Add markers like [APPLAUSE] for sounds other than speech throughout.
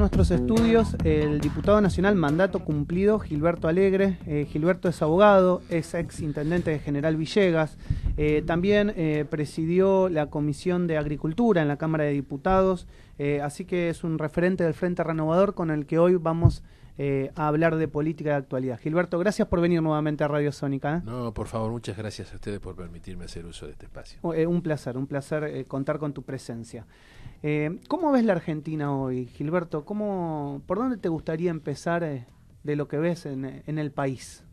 nuestros estudios el diputado nacional mandato cumplido Gilberto Alegre. Eh, Gilberto es abogado, es ex intendente de General Villegas. Eh, también eh, presidió la Comisión de Agricultura en la Cámara de Diputados. así que es un referente del Frente Renovador con el que hoy vamos a eh, a hablar de política de actualidad. Gilberto, gracias por venir nuevamente a Radio Sónica. ¿eh? No, por favor, muchas gracias a ustedes por permitirme hacer uso de este espacio. Oh, eh, un placer, un placer contar con tu presencia. ¿Cómo ves la Argentina hoy, Gilberto? ¿Cómo, ¿Por dónde te gustaría empezar de lo que ves en, el país?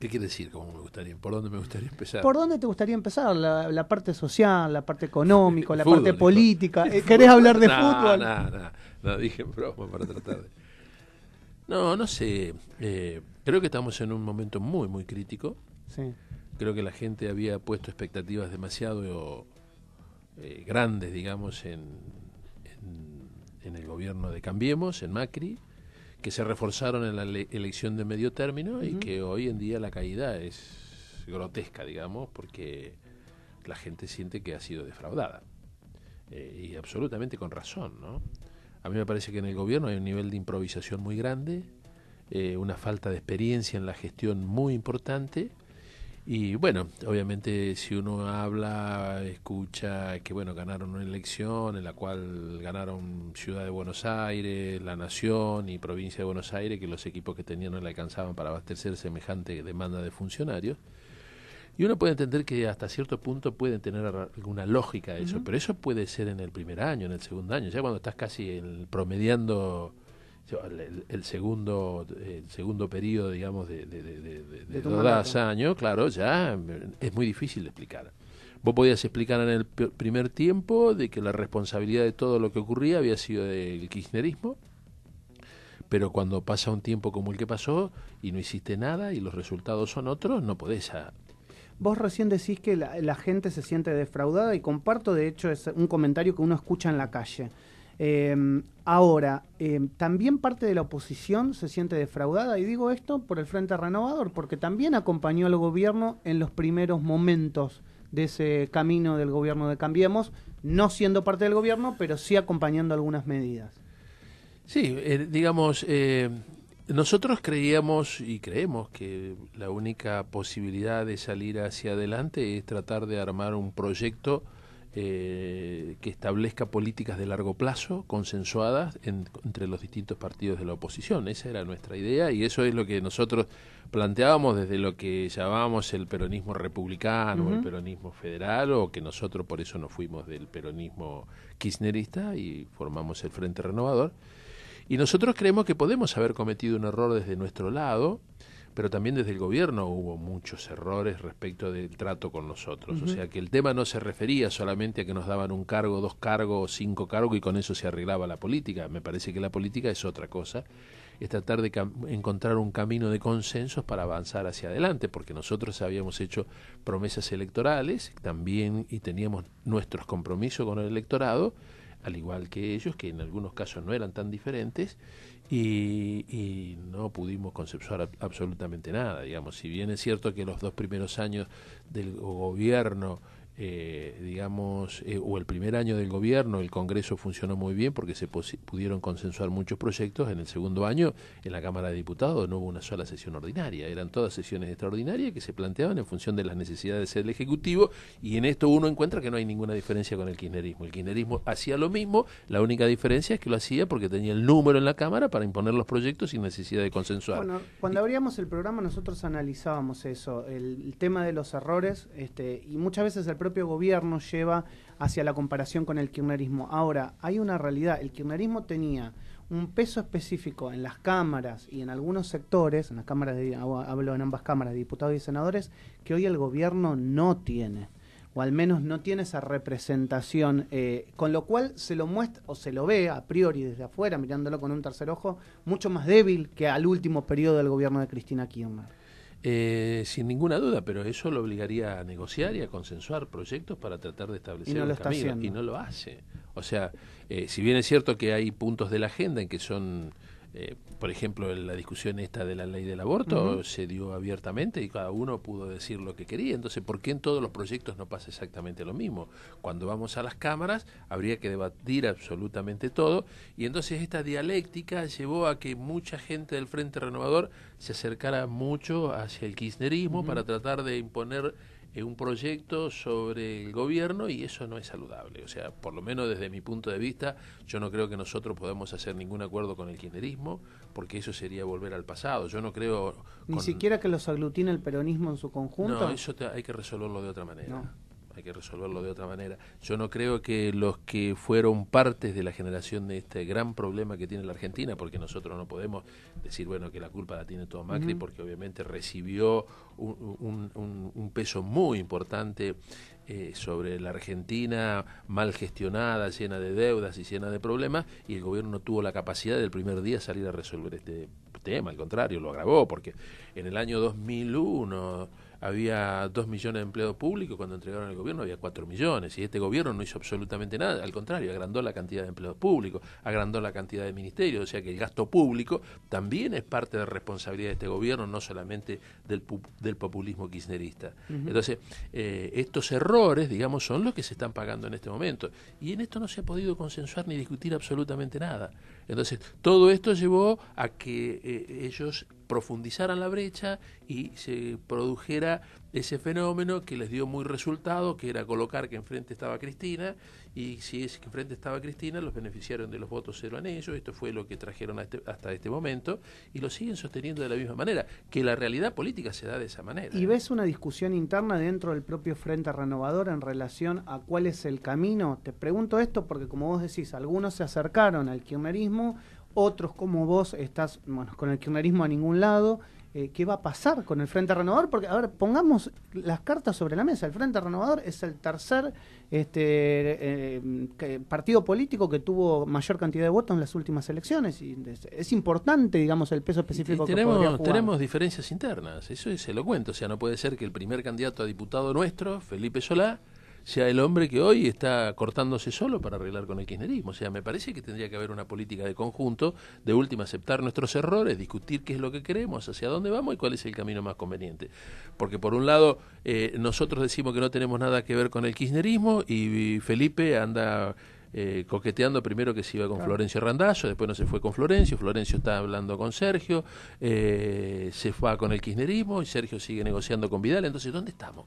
¿Qué quiere decir cómo me gustaría? ¿Por dónde me gustaría empezar? ¿Por dónde te gustaría empezar? La, parte social, la parte económica, [LAUGHS] la parte política. [LAUGHS] ¿Querés hablar de fútbol? No, no, no, dije broma para tratar de... No, no sé. Eh, creo que estamos en un momento muy, muy crítico. Sí. Creo que la gente había puesto expectativas demasiado eh, grandes, digamos, en, en, el gobierno de Cambiemos, en Macri, que se reforzaron en la elección de medio término y que hoy en día la caída es grotesca, digamos, porque la gente siente que ha sido defraudada. Eh, y absolutamente con razón, ¿no? A mí me parece que en el gobierno hay un nivel de improvisación muy grande, eh, una falta de experiencia en la gestión muy importante. Y bueno, obviamente si uno habla, escucha que bueno, ganaron una elección en la cual ganaron Ciudad de Buenos Aires, la Nación y Provincia de Buenos Aires, que los equipos que tenían no le alcanzaban para abastecer semejante demanda de funcionarios. Y uno puede entender que hasta cierto punto pueden tener alguna lógica eso, pero eso puede ser en el primer año, en el segundo año, ya cuando estás casi promediando el, segundo eh, el segundo periodo, digamos, de, de, de, años, claro, ya es muy difícil de explicar. Vos podías explicar en el primer tiempo de que la responsabilidad de todo lo que ocurría había sido del kirchnerismo, pero cuando pasa un tiempo como el que pasó y no hiciste nada y los resultados son otros, no podés Vos recién decís que la, gente se siente defraudada y comparto, de hecho, es un comentario que uno escucha en la calle. Em, ahora, em, también parte de la oposición se siente defraudada, y digo esto por el Frente Renovador, porque también acompañó al gobierno en los primeros momentos de ese camino del gobierno de Cambiemos, no siendo parte del gobierno, pero sí acompañando algunas medidas. Sí, eh, digamos, eh, nosotros creíamos y creemos que la única posibilidad de salir hacia adelante es tratar de armar un proyecto eh, que establezca políticas de largo plazo consensuadas entre los distintos partidos de la oposición. Esa era nuestra idea y eso es lo que nosotros planteábamos desde lo que llamábamos el peronismo republicano, o el peronismo federal, o que nosotros por eso nos fuimos del peronismo kirchnerista y formamos el Frente Renovador. Y nosotros creemos que podemos haber cometido un error desde nuestro lado, pero también desde el gobierno hubo muchos errores respecto del trato con nosotros. O sea que el tema no se refería solamente a que nos daban un cargo, dos cargos, cinco cargos y con eso se arreglaba la política. Me parece que la política es otra cosa. Es tratar de encontrar un camino de consensos para avanzar hacia adelante, porque nosotros habíamos hecho promesas electorales también y teníamos nuestros compromisos con el electorado al igual que ellos, que en algunos casos no eran tan diferentes, y, y no pudimos conceptuar absolutamente nada, digamos. Si bien es cierto que los dos primeros años del gobierno eh, digamos, eh, o el primer año del gobierno, el Congreso funcionó muy bien porque se pudieron consensuar muchos proyectos. En el segundo año, en la Cámara de Diputados no hubo una sola sesión ordinaria, eran todas sesiones extraordinarias que se planteaban en función de las necesidades del Ejecutivo y en esto uno encuentra que no hay ninguna diferencia con el kirchnerismo. El kirchnerismo hacía lo mismo, la única diferencia es que lo hacía porque tenía el número en la Cámara para imponer los proyectos sin necesidad de consensuar. cuando abríamos el programa nosotros analizábamos eso, el, tema de los errores este, y muchas veces el propio gobierno lleva hacia la comparación con el kirchnerismo. Ahora, hay una realidad, el kirchnerismo tenía un peso específico en las cámaras y en algunos sectores, en las cámaras ah, hablo en ambas cámaras diputados y senadores, que hoy el gobierno no tiene o al menos no tiene esa representación, eh, con lo cual se lo muestra o se lo ve a priori desde afuera, mirándolo con un tercer ojo, mucho más débil que al último periodo del gobierno de Cristina Kirchner. Eh, sin ninguna duda, pero eso lo obligaría a negociar y a consensuar proyectos para tratar de establecer una camino, y no lo hace. O sea, eh, si bien es cierto que hay puntos de la agenda en que son eh, por ejemplo, la discusión esta de la ley del aborto se dio abiertamente y cada uno pudo decir lo que quería. Entonces, ¿por qué en todos los proyectos no pasa exactamente lo mismo? Cuando vamos a las cámaras, habría que debatir absolutamente todo. Y entonces esta dialéctica llevó a que mucha gente del Frente Renovador se acercara mucho hacia el kirchnerismo para tratar de imponer es un proyecto sobre el gobierno y eso no es saludable. O sea, por lo menos desde mi punto de vista, yo no creo que nosotros podamos hacer ningún acuerdo con el kirchnerismo, porque eso sería volver al pasado. Yo no creo... Ni siquiera que los aglutine el peronismo en su conjunto. No, eso hay que resolverlo de otra manera hay que resolverlo de otra manera. Yo no creo que los que fueron partes de la generación de este gran problema que tiene la Argentina, porque nosotros no podemos decir, bueno, que la culpa la tiene todo Macri, porque obviamente recibió un, peso muy importante eh, sobre la Argentina mal gestionada, llena de deudas y llena de problemas, y el gobierno no tuvo la capacidad del primer día salir a resolver este tema, al contrario, lo agravó, porque en el año 2001 había 2 millones de empleos públicos, cuando entregaron el gobierno había 4 millones, y este gobierno no hizo absolutamente nada, al contrario, agrandó la cantidad de empleos públicos, agrandó la cantidad de ministerios, o sea que el gasto público también es parte de la responsabilidad de este gobierno, no solamente del, del populismo kirchnerista. Entonces, eh, estos errores, digamos, son los que se están pagando en este momento, y en esto no se ha podido consensuar ni discutir absolutamente nada. Entonces, todo esto llevó a que eh, ellos profundizaran la brecha y se produjera ese fenómeno que les dio muy resultado, que era colocar que enfrente estaba Cristina, y si es que enfrente estaba Cristina, los beneficiaron de los votos cero en ellos, esto fue lo que trajeron este, hasta este momento, y lo siguen sosteniendo de la misma manera, que la realidad política se da de esa manera. ¿Y ¿eh? ves una discusión interna dentro del propio Frente Renovador en relación a cuál es el camino? Te pregunto esto porque, como vos decís, algunos se acercaron al kirchnerismo, otros como vos estás bueno, con el kirchnerismo a ningún lado. Eh, ¿Qué va a pasar con el Frente Renovador? Porque, a ver, pongamos las cartas sobre la mesa. El Frente Renovador es el tercer este, eh, partido político que tuvo mayor cantidad de votos en las últimas elecciones. Y es, importante, digamos, el peso específico que tenemos, Tenemos diferencias internas, eso es elocuente. O sea, no puede ser que el primer candidato a diputado nuestro, Felipe Solá, sea el hombre que hoy está cortándose solo para arreglar con el kirchnerismo. O sea, me parece que tendría que haber una política de conjunto, de última aceptar nuestros errores, discutir qué es lo que queremos, hacia dónde vamos y cuál es el camino más conveniente. Porque por un lado, eh, nosotros decimos que no tenemos nada que ver con el kirchnerismo y Felipe anda... Eh, coqueteando primero que se iba con Florencio Randazzo, después no se fue con Florencio, Florencio está hablando con Sergio, eh, se fue con el kirchnerismo y Sergio sigue negociando con Vidal, entonces ¿dónde estamos?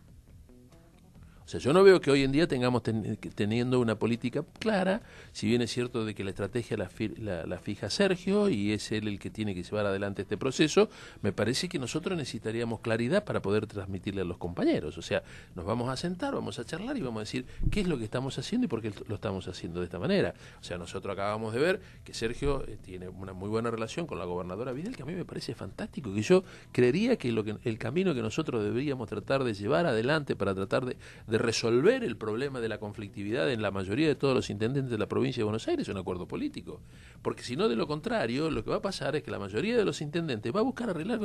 O sea, yo no veo que hoy en día tengamos teniendo una política clara, si bien es cierto de que la estrategia la, fija Sergio y es él el que tiene que llevar adelante este proceso, me parece que nosotros necesitaríamos claridad para poder transmitirle a los compañeros. O sea, nos vamos a sentar, vamos a charlar y vamos a decir qué es lo que estamos haciendo y por qué lo estamos haciendo de esta manera. O sea, nosotros acabamos de ver que Sergio eh, tiene una muy buena relación con la gobernadora Vidal, que a mí me parece fantástico, que yo creería que, lo el camino que nosotros deberíamos tratar de llevar adelante para tratar de resolver el problema de la conflictividad en la mayoría de todos los intendentes de la provincia de Buenos Aires, es un acuerdo político. Porque si no, de lo contrario, lo que va a pasar es que la mayoría de los intendentes va a buscar arreglar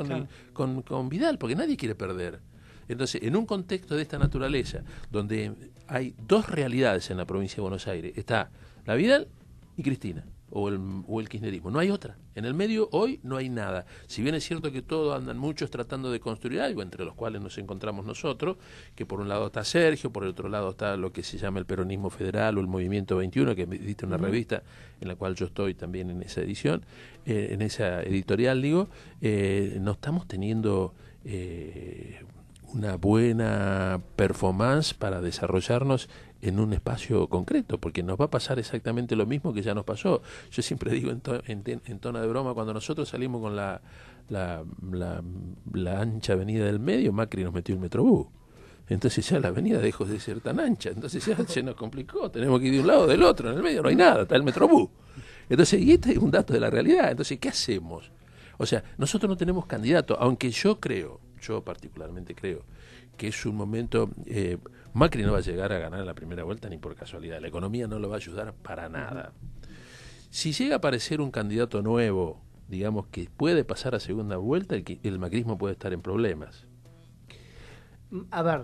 con, con Vidal, porque nadie quiere perder. Entonces, en un contexto de esta naturaleza, donde hay dos realidades en la provincia de Buenos Aires, está la Vidal y Cristina o el, kirchnerismo. No hay otra. En el medio hoy no hay nada. Si bien es cierto que todos andan muchos tratando de construir algo, entre los cuales nos encontramos nosotros, que por un lado está Sergio, por el otro lado está lo que se llama el Peronismo Federal o el Movimiento 21, que diste una revista en la cual yo estoy también en esa edición, eh, en esa editorial, digo, eh, no estamos teniendo eh, una buena performance para desarrollarnos en un espacio concreto, porque nos va a pasar exactamente lo mismo que ya nos pasó. Yo siempre digo en, tona tono de broma, cuando nosotros salimos con la, la, ancha avenida del medio, Macri nos metió el metrobús. Entonces ya la avenida dejó de ser tan ancha, entonces ya se nos complicó, tenemos que ir de un lado o del otro, en el medio no hay nada, está el metrobús. Entonces, y este es un dato de la realidad, entonces, ¿qué hacemos? O sea, nosotros no tenemos candidato, aunque yo creo yo particularmente creo que es un momento. Eh, Macri no va a llegar a ganar la primera vuelta ni por casualidad. La economía no lo va a ayudar para nada. Si llega a aparecer un candidato nuevo, digamos, que puede pasar a segunda vuelta, el, macrismo puede estar en problemas. A ver,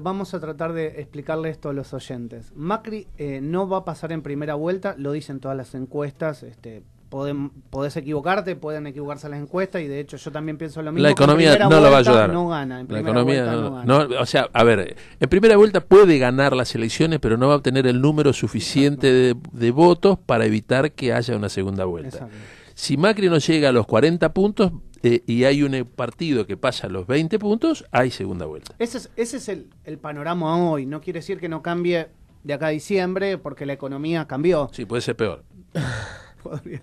vamos a tratar de explicarle esto a los oyentes. Macri eh, no va a pasar en primera vuelta, lo dicen todas las encuestas, este, podés equivocarte, pueden equivocarse las encuestas y de hecho yo también pienso lo mismo. La economía no lo va a ayudar. No gana, en primera vuelta no, o sea, a ver, en primera vuelta puede ganar las elecciones, pero no va a obtener el número suficiente de, votos para evitar que haya una segunda vuelta. Si Macri no llega a los 40 puntos eh, y hay un partido que pasa a los 20 puntos, hay segunda vuelta. Ese es, ese es el, el panorama hoy. No quiere decir que no cambie de acá a diciembre porque la economía cambió. Sí, puede ser peor. [LAUGHS]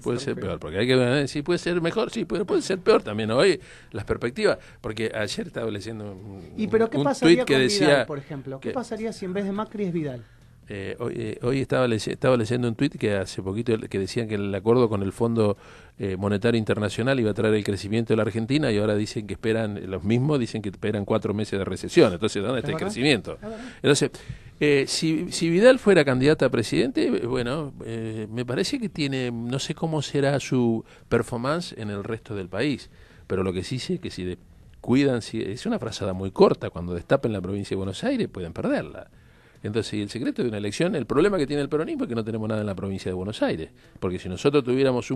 puede ser, peor. porque hay que ver eh, si puede ser mejor, sí, pero puede ser peor también hoy las perspectivas, porque ayer estaba leyendo un, ¿Y pero qué que decía por ejemplo, ¿qué pasaría si en vez de Macri es Vidal? Eh, eh, hoy, estaba, estaba leyendo un tuit que hace poquito que decían que el acuerdo con el Fondo eh, Monetario Internacional iba a traer el crecimiento de la Argentina y ahora dicen que esperan, los mismos dicen que esperan cuatro meses de recesión. Entonces, ¿dónde está el crecimiento? Entonces, si, si, Vidal fuera candidata a presidente, bueno, me parece que tiene, no sé cómo será su performance en el resto del país, pero lo que sí sé es que si cuidan, si, es una frazada muy corta, cuando destapen la provincia de Buenos Aires pueden perderla. Entonces, el secreto de una elección, el problema que tiene el peronismo es que no tenemos nada en la provincia de Buenos Aires, porque si nosotros tuviéramos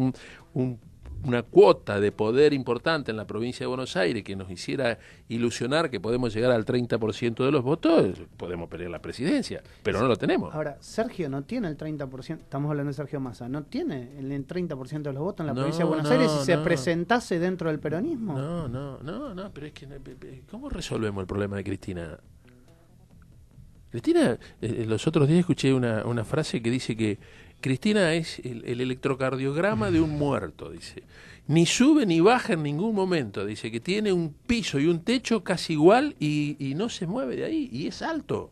una cuota de poder importante en la provincia de Buenos Aires que nos hiciera ilusionar que podemos llegar al 30% de los votos, podemos perder la presidencia, pero no lo tenemos. Ahora, Sergio no tiene el 30%, estamos hablando de Sergio Massa, no tiene el 30% de los votos en la provincia de Buenos Aires si se presentase dentro del peronismo. No, no, no, no, pero es que, ¿cómo resolvemos el problema de Cristina? Cristina, eh, eh, los otros días escuché una, frase que dice que Cristina es el, electrocardiograma de un muerto, dice. Ni sube ni baja en ningún momento, dice que tiene un piso y un techo casi igual y, no se mueve de ahí y es alto.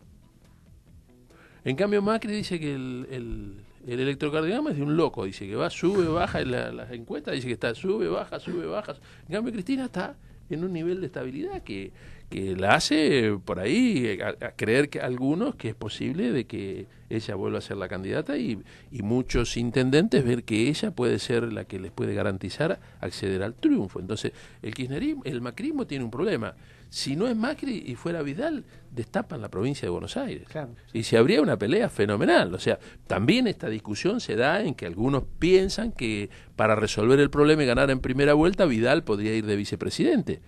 En cambio Macri dice que el, electrocardiograma es de un loco, dice que va, sube, baja, en las encuestas dice que está, sube, baja, sube, baja. En cambio Cristina está en un nivel de estabilidad que, que la hace por ahí creer que algunos que es posible de que ella vuelva a ser la candidata y, y, muchos intendentes ver que ella puede ser la que les puede garantizar acceder al triunfo. Entonces, el kirchnerismo, el macrismo tiene un problema si no es Macri y fuera Vidal, destapan la provincia de Buenos Aires. Y si habría una pelea fenomenal. O sea, también esta discusión se da en que algunos piensan que para resolver el problema y ganar en primera vuelta, Vidal podría ir de vicepresidente.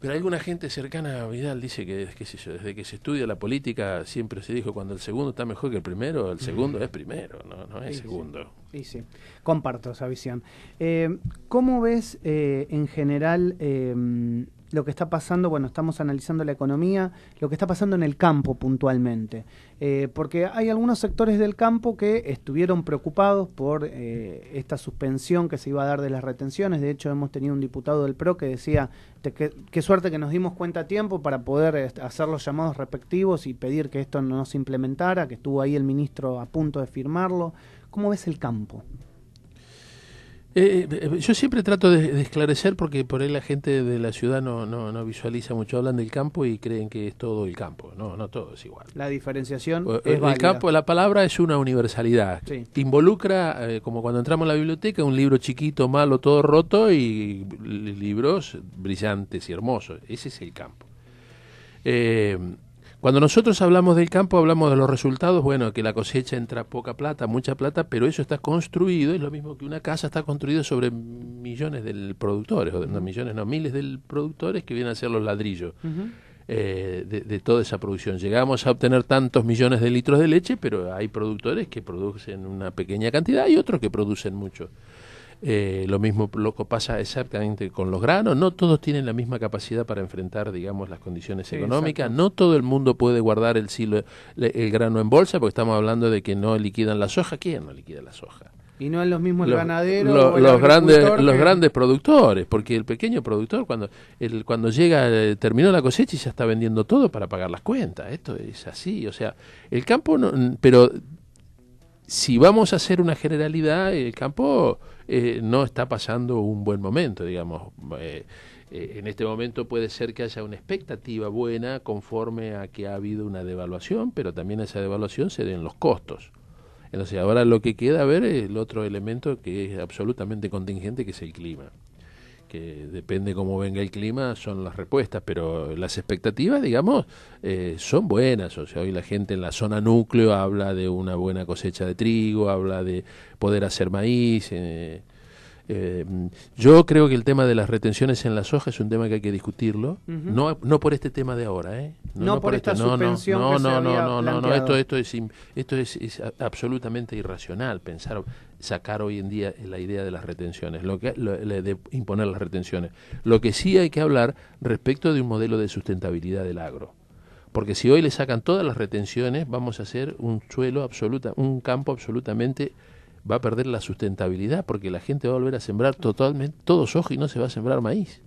Pero alguna gente cercana a Vidal dice que, qué sé yo, desde que se estudia la política siempre se dijo cuando el segundo está mejor que el primero, el segundo es primero, no, es segundo. Sí. sí, comparto esa visión. Eh, ¿Cómo ves eh, en general eh, lo que está pasando, bueno, estamos analizando la economía, lo que está pasando en el campo puntualmente, eh, porque hay algunos sectores del campo que estuvieron preocupados por eh, esta suspensión que se iba a dar de las retenciones, de hecho hemos tenido un diputado del PRO que decía, qué suerte que nos dimos cuenta a tiempo para poder eh, hacer los llamados respectivos y pedir que esto no se implementara, que estuvo ahí el ministro a punto de firmarlo, ¿cómo ves el campo? Eh, eh, eh, yo siempre trato de, esclarecer porque por ahí la gente de la ciudad no, no, visualiza mucho. Hablan del campo y creen que es todo el campo. No, no todo es igual. La diferenciación. es el campo, la palabra es una universalidad. Involucra, como cuando entramos a la biblioteca, un libro chiquito, malo, todo roto y libros brillantes y hermosos. Ese es el campo. Eh, cuando nosotros hablamos del campo, hablamos de los resultados, bueno, que la cosecha entra poca plata, mucha plata, pero eso está construido, es lo mismo que una casa está construida sobre millones de productores, o no millones, no, miles de productores que vienen a ser los ladrillos. Eh, de, toda esa producción. Llegamos a obtener tantos millones de litros de leche, pero hay productores que producen una pequeña cantidad y otros que producen mucho. Eh, lo mismo loco pasa exactamente con los granos. No todos tienen la misma capacidad para enfrentar, digamos, las condiciones económicas. No todo el mundo puede guardar el, el grano en bolsa, porque estamos hablando de que no liquidan la soja. ¿Quién no liquida la soja? Y no es los mismos ganaderos. los, grandes, los grandes productores, porque el pequeño productor, cuando, el, cuando llega, eh, terminó la cosecha y ya está vendiendo todo para pagar las cuentas. Esto es así. O sea, el campo, no, pero si vamos a hacer una generalidad, el campo eh, no está pasando un buen momento, digamos. Eh, eh, en este momento puede ser que haya una expectativa buena conforme a que ha habido una devaluación, pero también esa devaluación se den los costos. Entonces ahora lo que queda a ver es el otro elemento que es absolutamente contingente, que es el clima que depende cómo venga el clima, son las respuestas, pero las expectativas, digamos, eh, son buenas. O sea, hoy la gente en la zona núcleo habla de una buena cosecha de trigo, habla de poder hacer maíz. Eh, eh, yo creo que el tema de las retenciones en las hojas es un tema que hay que discutirlo, no, no por este tema de ahora, ¿eh? No, por esta este, suspensión no, no, no, no, no, no, esto, esto es, esto es, absolutamente irracional pensar sacar hoy en día la idea de las retenciones, lo que de imponer las retenciones. Lo que sí hay que hablar respecto de un modelo de sustentabilidad del agro porque si hoy le sacan todas las retenciones vamos a hacer un suelo absoluta, un campo absolutamente va a perder la sustentabilidad porque la gente va a volver a sembrar totalmente todo soja y no se va a sembrar maíz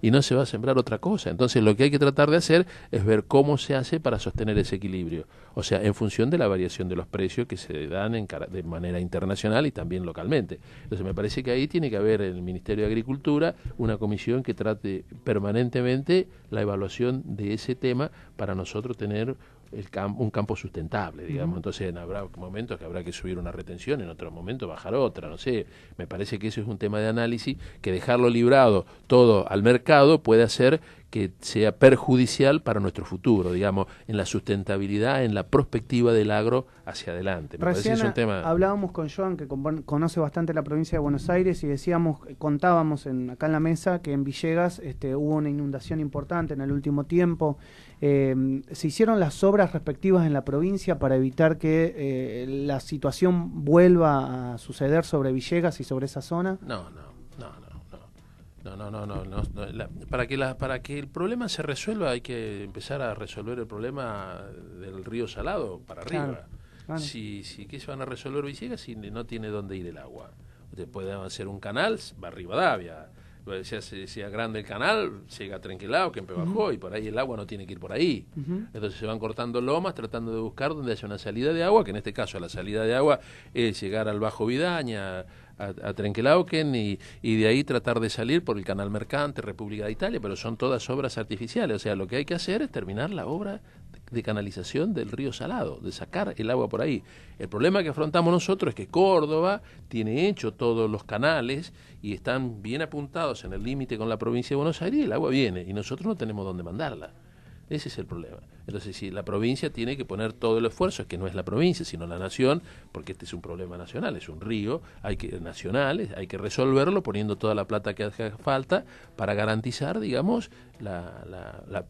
y no se va a sembrar otra cosa. Entonces lo que hay que tratar de hacer es ver cómo se hace para sostener ese equilibrio, o sea, en función de la variación de los precios que se dan de manera internacional y también localmente. Entonces me parece que ahí tiene que haber en el Ministerio de Agricultura una comisión que trate permanentemente la evaluación de ese tema para nosotros tener un campo sustentable, digamos. Entonces habrá momentos que habrá que subir una retención, en otros momentos bajar otra, no sé. Me parece que eso es un tema de análisis, que dejarlo librado todo al mercado puede hacer que sea perjudicial para nuestro futuro, digamos, en la sustentabilidad, en la prospectiva del agro hacia adelante. Me Recién es un tema... hablábamos con Joan, que conoce bastante la provincia de Buenos Aires, y decíamos, contábamos en, acá en la mesa que en Villegas este, hubo una inundación importante en el último tiempo. Em, se hicieron las obras respectivas en la provincia para evitar que eh, la situación vuelva a suceder sobre Villegas y sobre esa zona. No, no no, no, no, no. para, que la, para que el problema se resuelva hay que empezar a resolver el problema del río Salado para arriba. Si, si, ¿Qué se van a resolver Villegas si no tiene dónde ir el agua? Usted puede hacer un canal, va a Rivadavia si se sea grande el canal, llega tranquilado, que bajó, y por ahí el agua no tiene que ir por ahí. Entonces se van cortando lomas tratando de buscar donde haya una salida de agua, que en este caso la salida de agua es llegar al Bajo Vidaña, a, a y, y, de ahí tratar de salir por el canal mercante, República de Italia, pero son todas obras artificiales. O sea, lo que hay que hacer es terminar la obra de canalización del río Salado, de sacar el agua por ahí. El problema que afrontamos nosotros es que Córdoba tiene hecho todos los canales y están bien apuntados en el límite con la provincia de Buenos Aires y el agua viene y nosotros no tenemos dónde mandarla. Ese es el problema. Entonces, si la provincia tiene que poner todo el esfuerzo, es que no es la provincia, sino la nación, porque este es un problema nacional, es un río, hay que nacional, hay que resolverlo poniendo toda la plata que haga falta para garantizar, digamos,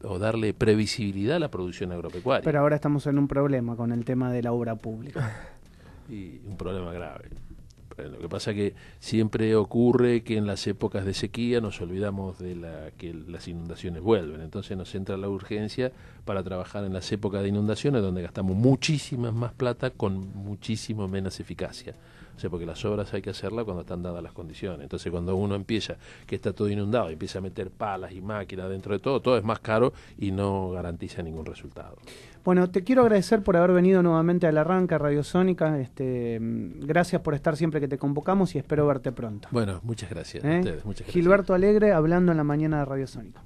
o darle previsibilidad a la producción agropecuaria. Pero ahora estamos en un problema con el tema de la obra pública. [LAUGHS] y un problema grave. Eh, lo que pasa que siempre ocurre que en las épocas de sequía nos olvidamos de que las inundaciones vuelven. Entonces nos entra la urgencia para trabajar en las épocas de inundaciones donde gastamos muchísimas más plata con muchísimo menos eficacia. O sea, porque las obras hay que hacerlas cuando están dadas las condiciones. Entonces, cuando uno empieza, que está todo inundado, empieza a meter palas y máquinas dentro de todo, todo es más caro y no garantiza ningún resultado. Bueno, te quiero agradecer por haber venido nuevamente al arranque arranca Radio Sónica. Este, gracias por estar siempre que te convocamos y espero verte pronto. Bueno, muchas gracias, a ¿Eh? ustedes, Gilberto Alegre hablando en la mañana de Radio Sónica.